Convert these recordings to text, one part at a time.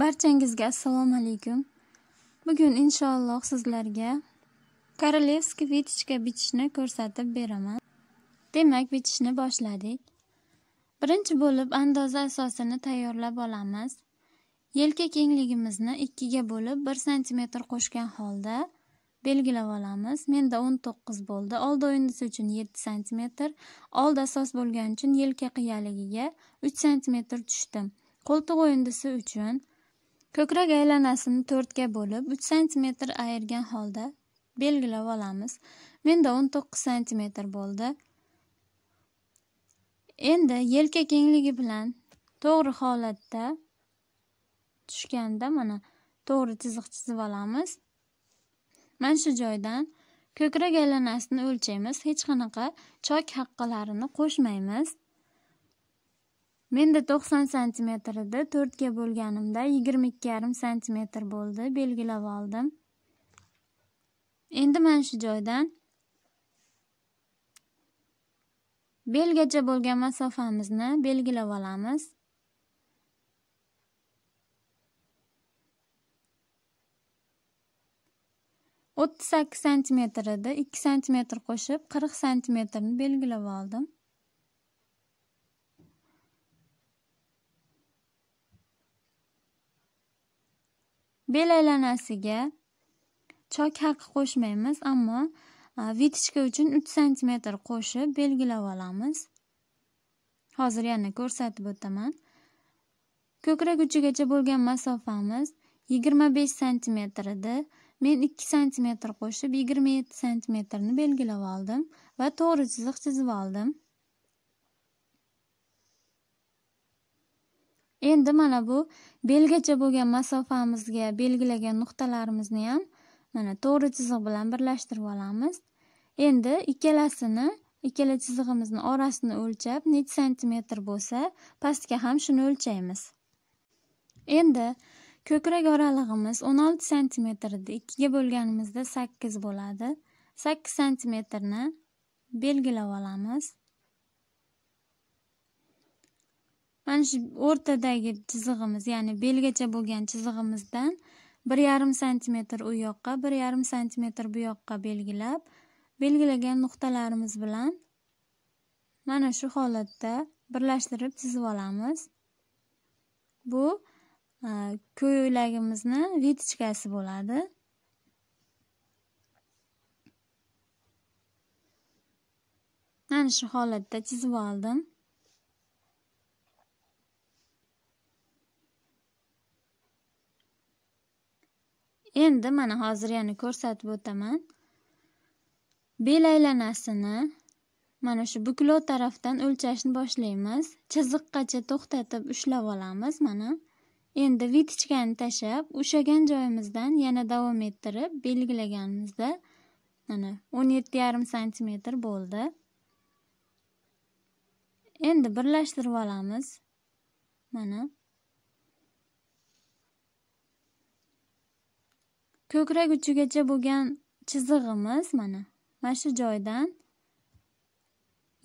barchangizga assalomu alaykum bugun inshaalloh sizlarga korolevskiy vitichka bichishni ko'rsatib beraman demak bichishni boshladik birinchi bo'lib andoza asosini tayyorlab olamiz yelka kengligimizni ikkiga bo'lib bir santimetr qo'shgan holda belgilab olamiz menda o'n to'qqiz bo'ldi old o'yindisi uchun yetti santimetr old asos bo'lgani uchun yelka qiyaligiga uch santimetr tushdim qo'ltiq o'yindisi uchun Ko'krak aylanasini 4 ga bo'lib, 3 sm ayirgan holda belgilab olamiz. Menda 19 sm bo'ldi. Endi yelka kengligi bilan to'g'ri holatda tushganda mana to'g'ri chiziq chizib olamiz. Mana shu joydan ko'krak aylanasini o'lchaymiz. Hech qanaqa chok haqqalarini qo'shmaymiz. Menda to'qson santimetrida to'rtga bo'lganimda yigirma ikki yarim santimetr bo'ldi, belgilab oldim. Endi mana shu joydan belgacha bo'lgan masofamizni belgilab olamiz. o'ttiz sakkiz santimetrida ikki santimetr qo'shib qirq santimetrni belgilab oldim Bel aylanasiga chok haqi qo'shmaymiz, ammo e, vitichka uchun 3 sm qo'shib belgilab olamiz. Hozir yana ko'rsatib o'taman. Ko'krak uchigacha bo'lgan masofamiz 25 sm edi. Men 2 sm qo'shib 27 sm ni belgilab oldim va to'g'ri chiziq chizib oldim. endi mana bu belgacha bo'lgan masofamizga belgilagan nuqtalarimizni ham mana to'g'ri chiziq bilan birlashtirib olamiz endi ikkalasini ikkala chizig'imizni orasini o'lchab necha santimetr bo'lsa pastga ham shuni o'lchaymiz endi ko'krak oralig'imiz 16 sm ni 2 ga bo'lganimizda 8 bo'ladi 8 santimetrni belgilab olamiz mana shu o'rtadagi chizig'imiz ya'ni belgacha bo'lgan chizig'imizdan bir yarim santimetr u yoqqa bir yarim santimetr bu yoqqa belgilab belgilagan nuqtalarimiz bilan mana shu holatda birlashtirib chizib olamiz bu e, ko'ylagimizni vitochkasi bo'ladi mana shu holatda chizib oldim endi mana hozir yana ko'rsatib o'taman bel aylanasini mana shu buklov tarafdan o'lchashni boshlaymiz chiziqqacha to'xtatib ushlab olamiz mana endi vitichkani tashlab ushlagan joyimizdan yana davom ettirib belgilaganimizda mana o'n yetti yarim santimetr bo'ldi endi birlashtirib olamiz mana ko'krak uchigacha bo'lgan chizig'imiz mana mana shu joydan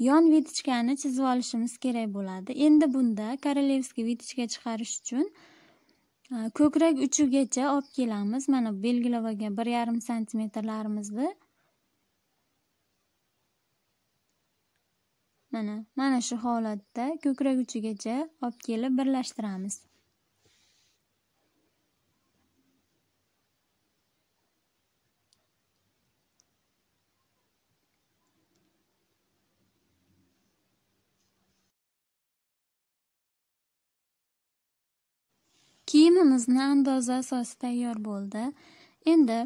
yon vitichkani chizib olishimiz kerak bo'ladi endi bunda korolevskiy vitichka chiqarish uchun e, ko'krak uchigacha olib kelamiz mana belgilab bir yarim santimetrlarimizni mana mana shu holatda ko'krak uchigacha olib kelib birlashtiramiz Kiyimimizni andoza asosida tayyor bo'ldi. Endi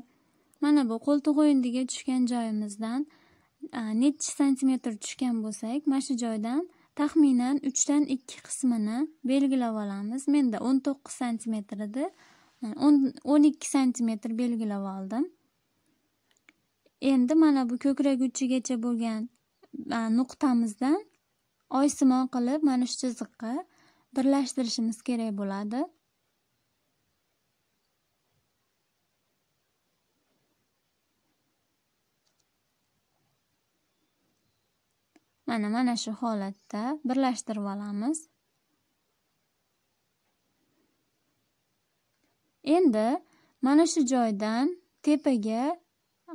mana bu qo'ltiq o'yindiga tushgan joyimizdan nechi santimetr tushgan bo'lsak, mana shu joydan taxminan 3 dan 2 qismini belgilab olamiz. Menda 19 santimetr edi. 12 santimetr belgilab oldim. Endi mana bu ko'krak uchigacha bo'lgan nuqtamizdan oysimon qilib mana shu chiziqqa birlashtirishimiz kerak bo'ladi. mana mana shu holatda birlashtirib olamiz endi mana shu joydan tepaga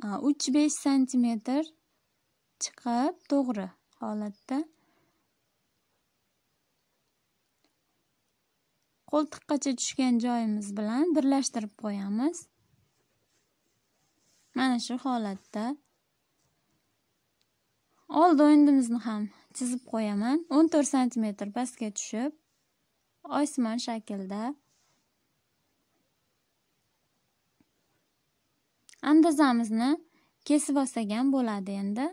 3-5 santimetr chiqib to'g'ri holatda qo'ltiqqacha tushgan joyimiz bilan birlashtirib qo'yamiz mana shu holatda old o'yindimizni ham chizib qo'yaman 14 santimetr pastga tushib oysimon shaklda andazamizni kesib olsak ham bo'ladi endi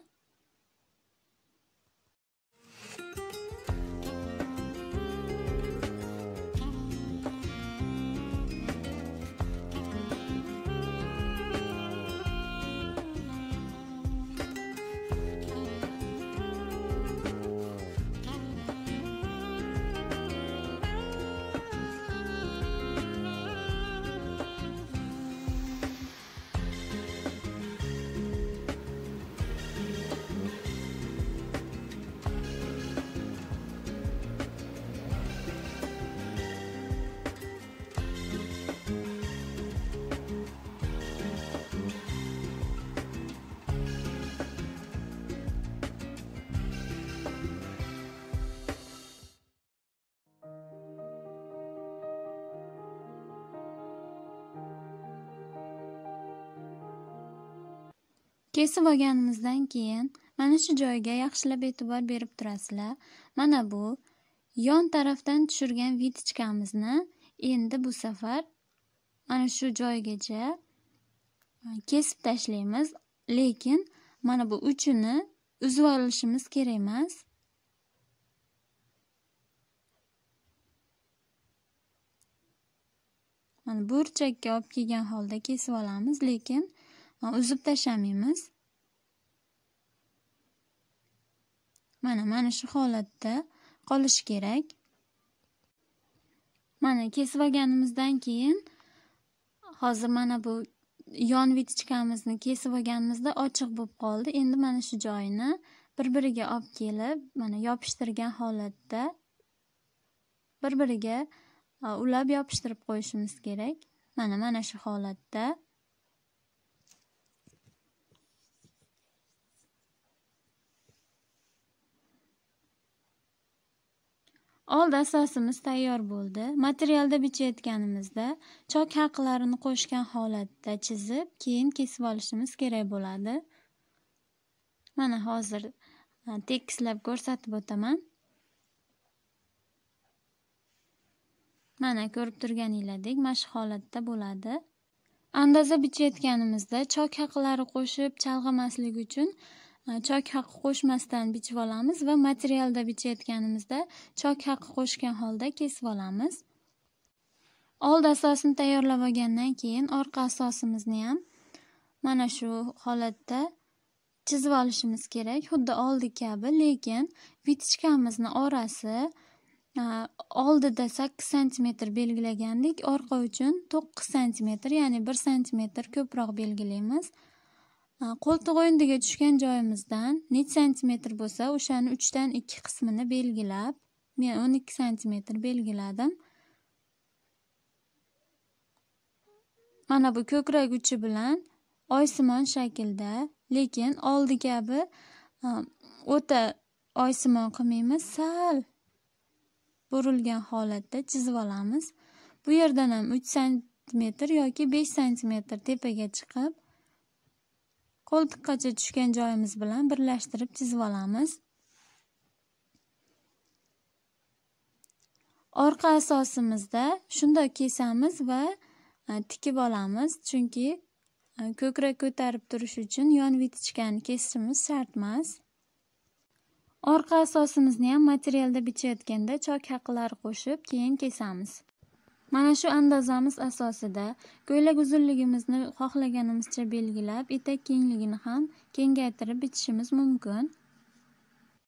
kesib olganimizdan keyin mana shu joyga yaxshilab e'tibor berib turasizlar mana bu yon tarafdan tushirgan vitichkamizni endi bu safar mana shu joygacha e, kesib tashlaymiz lekin mana bu uchini uzib olishimiz kerak emas mana burchakka olib kelgan holda kesib olamiz lekin uzib tashlamaymiz mana mana shu holatda qolishi kerak mana kesib olganimizdan keyin hozir mana bu yon vitichkamizni kesib olganimizda ochiq bo'lib qoldi endi mana shu joyini bir biriga olib kelib mana yopishtirgan holatda bir biriga ulab yopishtirib qo'yishimiz kerak mana mana shu holatda old asosimiz tayyor bo'ldi materialda bichayotganimizda chok haqlarini qo'shgan holatda chizib keyin kesib olishimiz kerak bo'ladi mana hozir e, tekislab ko'rsatib o'taman mana ko'rib turganingizdek mana shu holatda bo'ladi andaza bichayotganimizda chok haqlari qo'shib chalg'imasligi uchun chok haqi qo'shmasdan bichib olamiz va materialda bichayotganimizda chok haqi qo'shgan holda kesib olamiz old asosini tayyorlab olgandan keyin orqa asosimizni ham mana shu holatda chizib olishimiz kerak xuddi oldi kabi lekin vitichkamizni orasi oldida sakkiz santimetr belgilagandik orqa uchun to'qqiz santimetr ya'ni bir santimetr ko'proq belgilaymiz qo'ltiq o'yindiga tushgan joyimizdan nech santimetr bo'lsa o'shani uchdan ikki qismini belgilab men o'n ikki santimetr belgiladim mana bu ko'krak uchi bilan oysimon shaklda lekin oldi kabi o'ta oysimon qilmaymiz sal burilgan holatda chizib olamiz bu yerdan ham uch santimetr yoki besh santimetr tepaga chiqib qo'ltiqqacha tushgan joyimiz bilan birlashtirib chizib olamiz orqa asosimizda shundoq kesamiz va e, tikib olamiz chunki e, ko'krak ko'tarib turish uchun yon vitichkani kesishimiz shart emas orqa asosimizni ham materialda bichayotganda chok haqlari qo'shib keyin kesamiz mana shu andazamiz asosida ko'ylak uzunligimizni xohlaganimizcha belgilab etak kengligini ham kengaytirib bichishimiz mumkin